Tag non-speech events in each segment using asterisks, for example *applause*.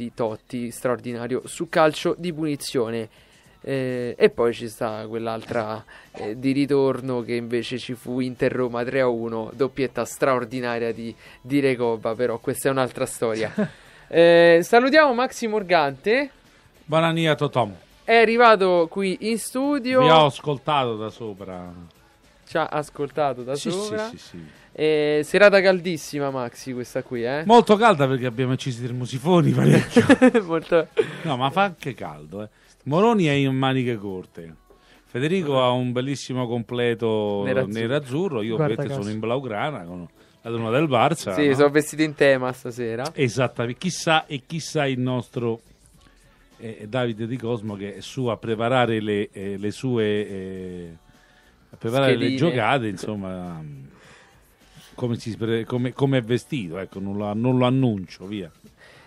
di Totti straordinario su calcio di punizione. Eh, e poi ci sta quell'altra eh, di ritorno che invece ci fu Inter Roma 3 a 1, doppietta straordinaria di, di Recoba, però questa è un'altra storia. *laughs* eh, salutiamo Maxi Morgante. Buonanotte, a Totom. È arrivato qui in studio. Vi ho ascoltato da sopra ci ha ascoltato da sì, sopra. Sì, sì, sì. Eh, serata caldissima, Maxi, questa qui, eh? Molto calda perché abbiamo acceso i termosifoni parecchio. *laughs* Molto... No, ma fa anche caldo, eh. Moroni è in maniche corte. Federico ha un bellissimo completo nero-azzurro. Io sono in blaugrana con la donna del Barça. Sì, no? sono vestito in tema stasera. Esattamente. Chissà e chissà il nostro eh, Davide Di Cosmo che è su a preparare le, eh, le sue... Eh, a preparare schedine. le giocate, insomma, come, si, come, come è vestito, ecco, non lo, non lo annuncio, via.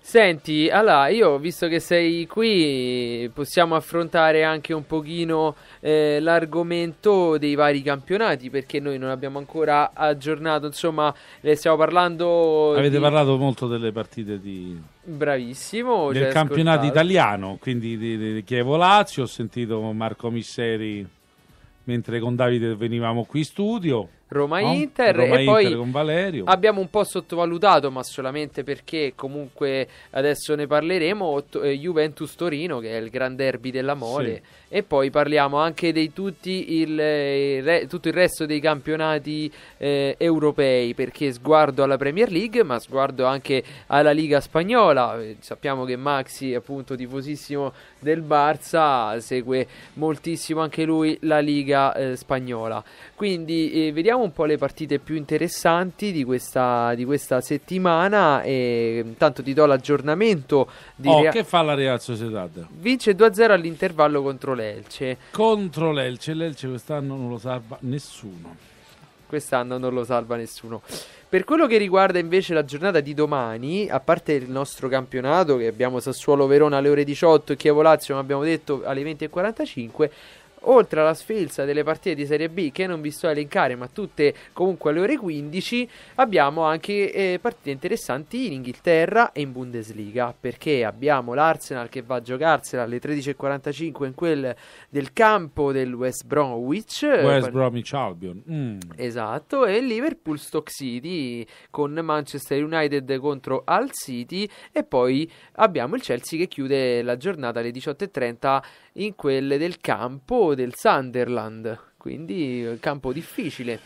Senti, allora, io visto che sei qui, possiamo affrontare anche un pochino eh, l'argomento dei vari campionati, perché noi non abbiamo ancora aggiornato, insomma, ne stiamo parlando... Avete di... parlato molto delle partite di... Bravissimo. Del campionato ascoltato. italiano, quindi di, di Chievo-Lazio, ho sentito Marco Misseri mentre con Davide venivamo qui in studio. Roma-Inter no? Roma e Inter poi abbiamo un po' sottovalutato ma solamente perché comunque adesso ne parleremo eh, Juventus-Torino che è il gran derby della mole sì. e poi parliamo anche di eh, tutto il resto dei campionati eh, europei perché sguardo alla Premier League ma sguardo anche alla Liga Spagnola eh, sappiamo che Maxi appunto tifosissimo del Barça segue moltissimo anche lui la Liga eh, Spagnola quindi eh, vediamo vediamo un po' le partite più interessanti di questa, di questa settimana. E intanto ti do l'aggiornamento. Di oh, Rea- che fa la Real Sociedad? Vince 2-0 all'intervallo contro l'Elce. Contro l'Elce, l'Elce quest'anno non lo salva nessuno. Quest'anno non lo salva nessuno. Per quello che riguarda invece la giornata di domani, a parte il nostro campionato che abbiamo Sassuolo Verona alle ore 18 e Chievo Lazio, come abbiamo detto, alle 20.45, oltre alla sfilza delle partite di Serie B che non vi sto a elencare, ma tutte comunque alle ore 15, abbiamo anche eh, partite interessanti in Inghilterra e in Bundesliga, perché abbiamo l'Arsenal che va a giocarsela alle 13.45 in quel del campo del West Bromwich. West Bromwich Albion. Mm. Esatto, e Liverpool Stock City con Manchester United contro Al City e poi abbiamo il Chelsea che chiude la giornata alle 18.30 in quelle del campo del Sunderland, quindi un campo difficile.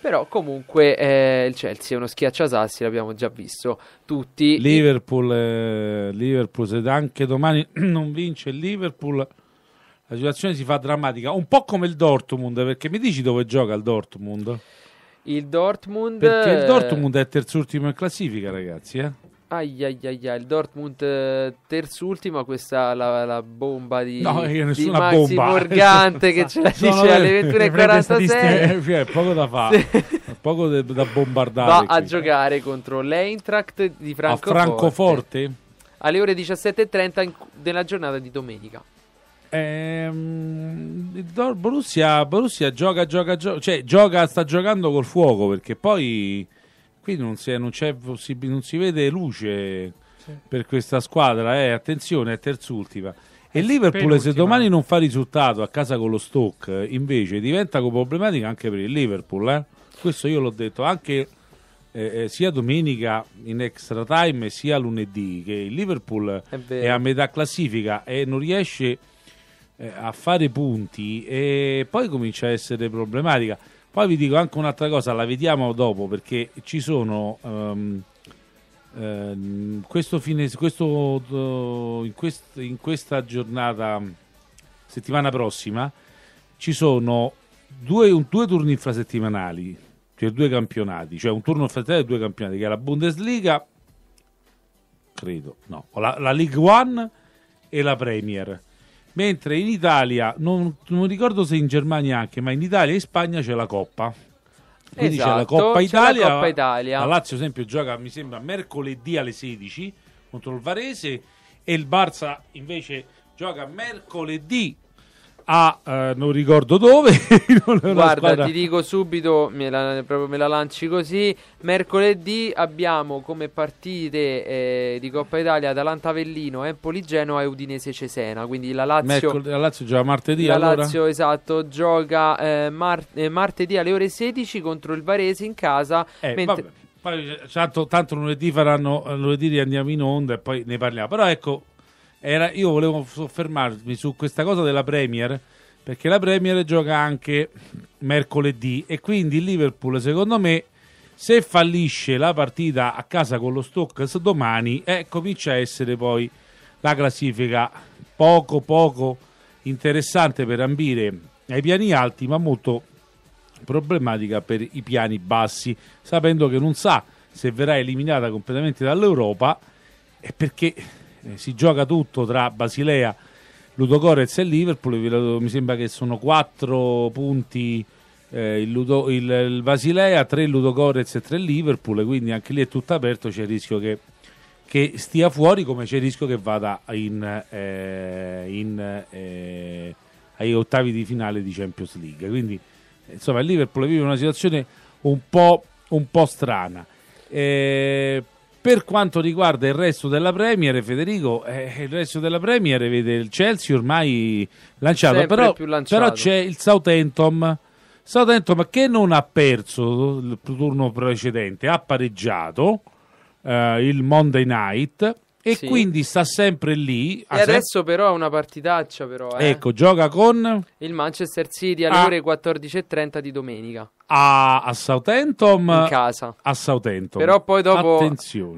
Però comunque eh, il Chelsea è uno schiacciasassi, l'abbiamo già visto tutti. Liverpool, eh, Liverpool se anche domani *clears throat* non vince il Liverpool, la situazione si fa drammatica. Un po' come il Dortmund, perché mi dici dove gioca il Dortmund? Il Dortmund... Perché il Dortmund è terzultimo in classifica, ragazzi, eh? Ai, ai, ai, ai, il Dortmund eh, terzultimo, questa la, la bomba di, no, di Maxi Morgante che ce la dice no, alle 21.46 eh, eh, cioè, poco da fare poco de, da bombardare va qui. a giocare contro l'Eintracht di Francoforte, a Francoforte alle ore 17.30 della giornata di domenica ehm, Borussia, Borussia gioca, gioca, gioca cioè gioca, sta giocando col fuoco perché poi qui non si, è, non, non si vede luce sì. per questa squadra, eh. attenzione, è terzultima. E eh, Liverpool, se domani non fa risultato a casa con lo Stoke, invece diventa problematica anche per il Liverpool. Eh? Questo io l'ho detto anche eh, eh, sia domenica in extra time, sia lunedì, che il Liverpool è, è a metà classifica e non riesce eh, a fare punti e poi comincia a essere problematica. Poi vi dico anche un'altra cosa, la vediamo dopo perché ci sono... Um, eh, questo fine, questo, eh, in, quest, in, questa giornata, settimana prossima, ci sono due, un, due turni infrasettimanali, cioè due campionati, cioè un turno infrasettimanale e due campionati, che è la Bundesliga, credo, no, la, la League One e la Premier. Mentre in Italia, non, non ricordo se in Germania anche, ma in Italia e in Spagna c'è la Coppa. Quindi esatto, c'è la esatto, Coppa Italia. La Coppa Italia. La Lazio, ad esempio, gioca, mi sembra, mercoledì alle 16 contro il Varese e il Barça invece gioca mercoledì a eh, non ricordo dove. *laughs* Guarda, squadra... ti dico subito, me la, proprio me la lanci così. Mercoledì abbiamo come partite eh, di Coppa Italia Atalanta Avellino, Empoli Genoa e Udinese Cesena. Quindi la Lazio, Mercol- la Lazio gioca martedì. La allora. Lazio, esatto, gioca eh, mar- eh, martedì alle ore 16 contro il Varese in casa. Eh, mentre... Poi, tanto, eh, certo, tanto lunedì, faranno, lunedì andiamo in onda e poi ne parliamo. Però ecco, era, io volevo soffermarmi su questa cosa della Premier perché la Premier gioca anche mercoledì e quindi il Liverpool secondo me se fallisce la partita a casa con lo Stokes domani eh, comincia a essere poi la classifica poco poco interessante per ambire ai piani alti ma molto problematica per i piani bassi sapendo che non sa se verrà eliminata completamente dall'Europa perché eh, si gioca tutto tra Basilea, Ludogorez e Liverpool, mi sembra che sono 4 punti eh, il, Ludo, il, il, Basilea, 3 Ludogorez e 3 Liverpool, quindi anche lì è tutto aperto, c'è il rischio che, che stia fuori come c'è il rischio che vada in, eh, in, eh, ai ottavi di finale di Champions League. Quindi insomma il Liverpool vive una situazione un po', un po strana. Eh, per quanto riguarda il resto della Premier, Federico, eh, il resto della Premier vede il Chelsea ormai lanciato, però, lanciato. però, c'è il Southampton, Southampton che non ha perso il turno precedente, ha pareggiato eh, il Monday Night e sì. quindi sta sempre lì. E adesso però ha una partitaccia però. Eh. Ecco, gioca con... Il Manchester City alle a... Ah. ore 14.30 di domenica. A, a Southampton. In casa. A Southampton. Però poi dopo,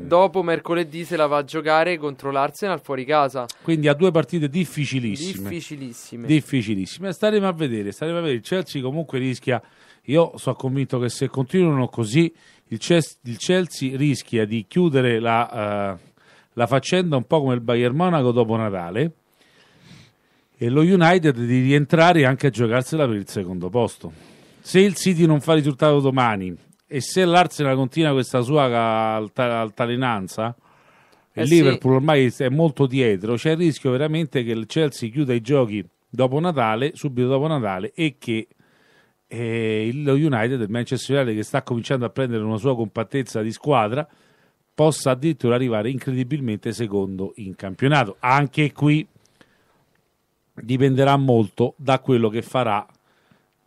dopo, mercoledì se la va a giocare contro l'Arsenal fuori casa. Quindi ha due partite difficilissime. Difficilissime. Difficilissime. Staremo a vedere, staremo a vedere. Il Chelsea comunque rischia... Io sono convinto che se continuano così il, Chelsea, il Chelsea rischia di chiudere la... Uh, la faccenda un po' come il Bayern Monaco dopo Natale e lo United di rientrare anche a giocarsela per il secondo posto. Se il City non fa risultato domani e se l'Arsenal continua questa sua alta, altalenanza, eh il sì. Liverpool ormai è molto dietro, c'è il rischio veramente che il Chelsea chiuda i giochi dopo Natale, subito dopo Natale, e che eh, lo United, il Manchester United, che sta cominciando a prendere una sua compattezza di squadra, possa addirittura arrivare incredibilmente secondo in campionato. Anche qui dipenderà molto da quello che farà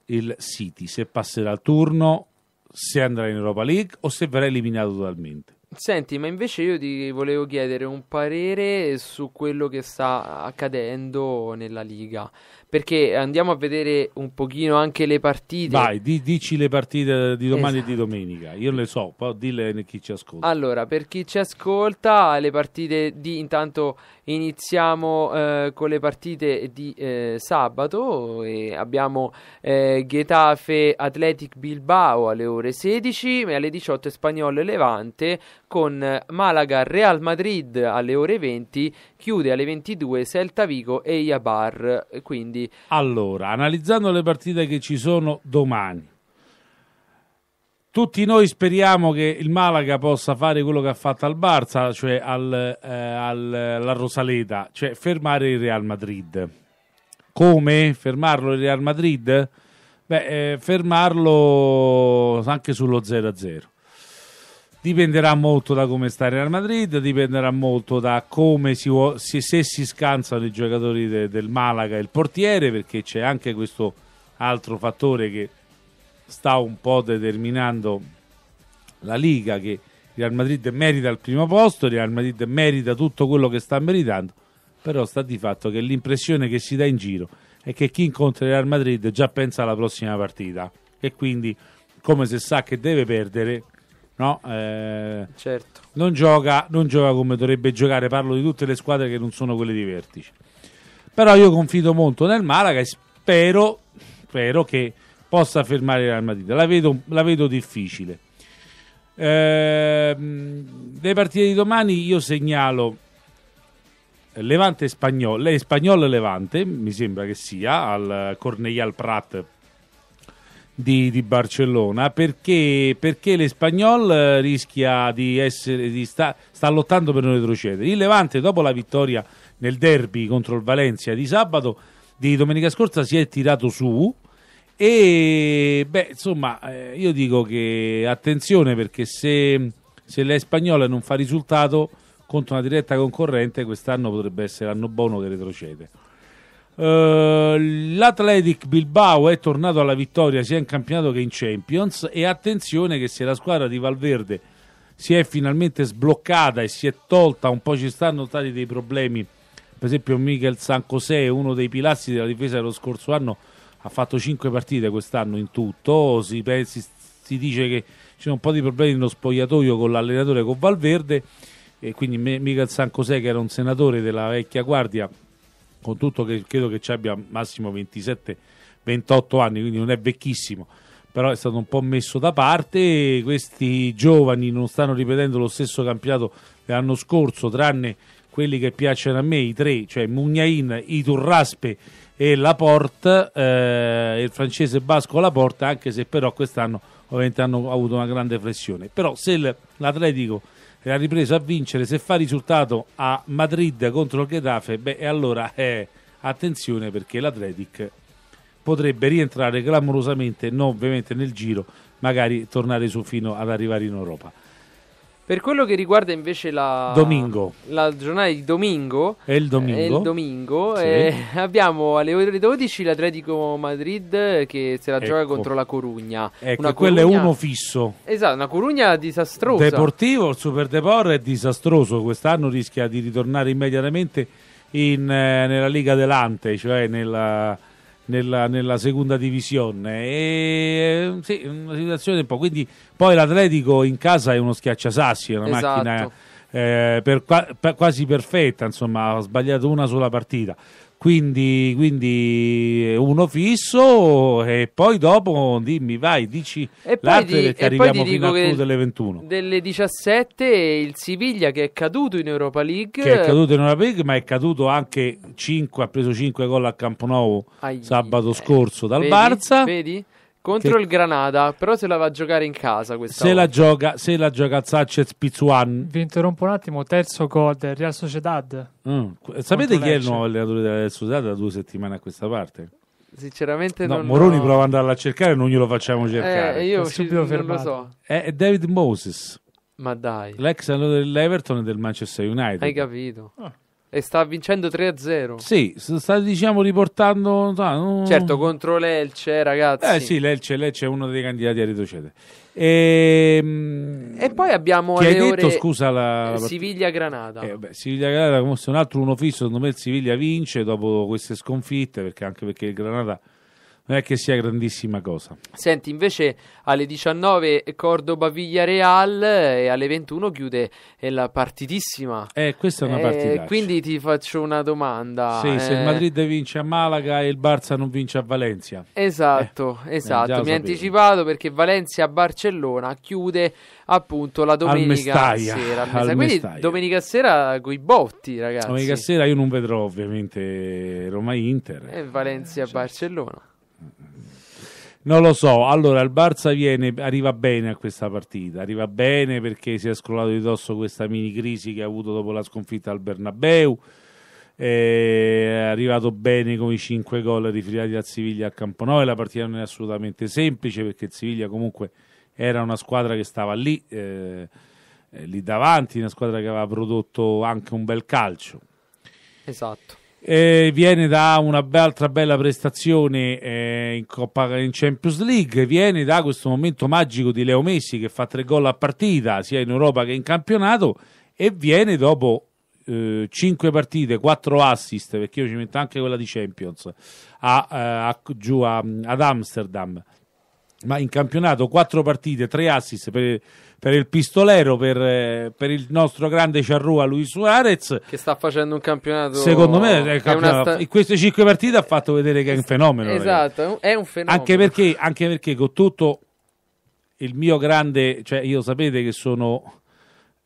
il City, se passerà il turno, se andrà in Europa League o se verrà eliminato totalmente. Senti, ma invece io ti volevo chiedere un parere su quello che sta accadendo nella Liga, perché andiamo a vedere un pochino anche le partite. Vai, di, dici le partite di domani esatto. e di esatto. domenica, io le so, poi dille a chi ci ascolta. Allora, per chi ci ascolta, le partite di intanto iniziamo eh, con le partite di eh, sabato e abbiamo eh, Getafe Athletic Bilbao alle ore 16, e alle 18 Spagnolo e Levante, con Malaga Real Madrid alle ore 20, chiude alle 22 Celta Vigo e Iabar. Quindi... Allora, analizzando le partite che ci sono domani, tutti noi speriamo che il Malaga possa fare quello che ha fatto al Barça, cioè al, eh, al, alla Rosaleda, cioè fermare il Real Madrid. Come fermarlo il Real Madrid? Beh, eh, fermarlo anche sullo 0-0 dipenderà molto da come sta Real Madrid, dipenderà molto da come si, se si scansano i giocatori de, del Malaga e il portiere, perché c'è anche questo altro fattore che sta un po' determinando la Liga, che Real Madrid merita il primo posto, Real Madrid merita tutto quello che sta meritando, però sta di fatto che l'impressione che si dà in giro è che chi incontra Real Madrid già pensa alla prossima partita e quindi come se sa che deve perdere no? Eh, certo. non, gioca, non gioca come dovrebbe giocare, parlo di tutte le squadre che non sono quelle di vertice. Però io confido molto nel Malaga e spero, spero che possa fermare il Madrid. La vedo, la vedo difficile. Eh, le partite di domani io segnalo Levante e Spagnol, eh, Spagnol Levante, mi sembra che sia, al Corneia Prat di, di Barcellona perché, perché l'Espagnol eh, rischia di essere di sta, sta lottando per non retrocedere. Il Levante dopo la vittoria nel derby contro il Valencia di sabato di domenica scorsa si è tirato su e beh, insomma, eh, io dico che attenzione perché se, se la non fa risultato contro una diretta concorrente, quest'anno potrebbe essere l'anno buono che retrocede. Uh, L'Athletic Bilbao è tornato alla vittoria sia in campionato che in Champions e attenzione che se la squadra di Valverde si è finalmente sbloccata e si è tolta, un po' ci stanno stati dei problemi, per esempio Miguel San José, uno dei pilastri della difesa dello scorso anno, ha fatto 5 partite quest'anno in tutto, si, pensi, si dice che ci sono un po' di problemi nello spogliatoio con l'allenatore, con Valverde e quindi Miguel San José che era un senatore della vecchia guardia con tutto che credo che ci abbia massimo 27-28 anni, quindi non è vecchissimo, però è stato un po' messo da parte. Questi giovani non stanno ripetendo lo stesso campionato dell'anno scorso, tranne quelli che piacciono a me, i tre, cioè Mugnain, Iturraspe e Laporte, eh, il francese Basco Laporte, anche se però quest'anno ovviamente hanno avuto una grande flessione. Però se l'Atletico e ha ripreso a vincere, se fa risultato a Madrid contro il Getafe, beh, e allora eh, attenzione perché l'Atletic potrebbe rientrare clamorosamente, non ovviamente nel giro, magari tornare su fino ad arrivare in Europa. Per quello che riguarda invece la, domingo. la giornata di domingo, e il domingo, eh, il domingo sì. eh, *laughs* abbiamo alle ore 12 l'Atletico Madrid che se la ecco. gioca contro la Corugna. Ecco, una quello Corugna... è uno fisso. Esatto, una Corugna disastrosa. Deportivo, il Super Deport è disastroso, quest'anno rischia di ritornare immediatamente in, eh, nella Liga Delante, cioè nella nella, nella seconda divisione. E, eh, sì, una situazione un po'. Quindi, poi l'Atletico in casa è uno schiacciasassi, è una esatto. macchina eh, per, per, quasi perfetta, insomma, ha sbagliato una sola partita quindi, quindi, eh, uno fisso e poi dopo dimmi vai dici e poi di, che arriviamo e fino al delle 21 delle 17 il Siviglia che è caduto in Europa League che è caduto in Europa League ma è caduto anche 5 ha preso 5 gol a Campo Nuovo sabato scorso dal vedi, Barça vedi contro che... il Granada, però se la va a giocare in casa questa se volta. la gioca, se la gioca Sanchez Pizzuan. Vi interrompo un attimo, terzo gol del Real Sociedad. Mm. Sapete chi è il nuovo allenatore della Real Sociedad da due settimane a questa parte? Sinceramente no, non Moroni no. prova ad andare a cercare, non glielo facciamo eh, cercare. Eh, io ci, non fermato. lo so. È David Moses. Ma dai. L'ex allenatore dell'Everton e del Manchester United. Hai capito. Ah. E sta vincendo 3-0. Sì, sta diciamo riportando... No, no. Certo, contro l'Elce, ragazzi. Eh sì, l'Elce, l'Elce è uno dei candidati a retrocedere. E... Ehm, e, poi abbiamo... Che hai detto, scusa, la... Siviglia-Granada. Eh, Siviglia-Granada, come se un altro uno fisso, secondo me il Siviglia vince dopo queste sconfitte, perché anche perché il Granada non è che sia grandissima cosa. Senti, invece alle 19 Cordoba Villareal eh, e alle 21 chiude eh, la partitissima. Eh, questa è una eh, partita. Quindi ti faccio una domanda. Sì, eh... se il eh. Madrid vince a Malaga e il Barça non vince a Valencia. Esatto, eh, esatto. Mi ha anticipato perché Valencia-Barcellona chiude appunto la domenica Almestaia. sera. Almestaia. Quindi Almestaia. domenica sera coi botti, ragazzi. Domenica sera io non vedrò ovviamente Roma-Inter. E Valencia-Barcellona. Non lo so, allora il Barça viene, arriva bene a questa partita, arriva bene perché si è scrollato di dosso questa mini crisi che ha avuto dopo la sconfitta al Bernabeu, eh, è arrivato bene con i 5 gol rifilati al Siviglia al Camponoi, la partita non è assolutamente semplice perché il Siviglia comunque era una squadra che stava lì, eh, eh lì davanti, una squadra che aveva prodotto anche un bel calcio. Esatto. Eh, viene da un'altra bella prestazione eh, in, Coppa, in Champions League, viene da questo momento magico di Leo Messi che fa tre gol a partita sia in Europa che in campionato e viene dopo eh, 5 partite, quattro assist perché io ci metto anche quella di Champions a, eh, a, giù a, ad Amsterdam ma in campionato quattro partite, tre assist per, per il pistolero, per, per, il nostro grande Ciarrua Luis Suarez. Che sta facendo un campionato. Secondo me, eh, campionato, sta... in queste cinque partite ha fatto vedere che è un fenomeno. Esatto, ragazzi. è un fenomeno. Anche perché, anche perché, con tutto il mio grande, cioè io sapete che sono.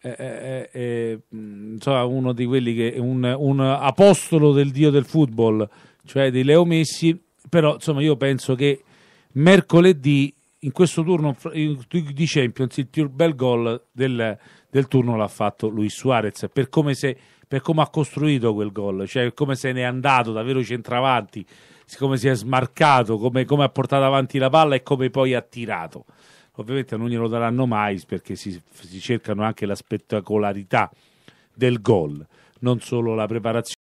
Eh, eh, eh, eh mm, insomma, uno di quelli che è un, un apostolo del dio del football, cioè di Leo Messi. Però, insomma, io penso che mercoledì in questo turno di Champions il più bel gol del, del turno l'ha fatto Luis Suarez per come, se, per come, ha costruito quel gol cioè come se ne è andato davvero centravanti come si è smarcato come, come ha portato avanti la palla e come poi ha tirato ovviamente non glielo daranno mai perché si, si cercano anche la spettacolarità del gol non solo la preparazione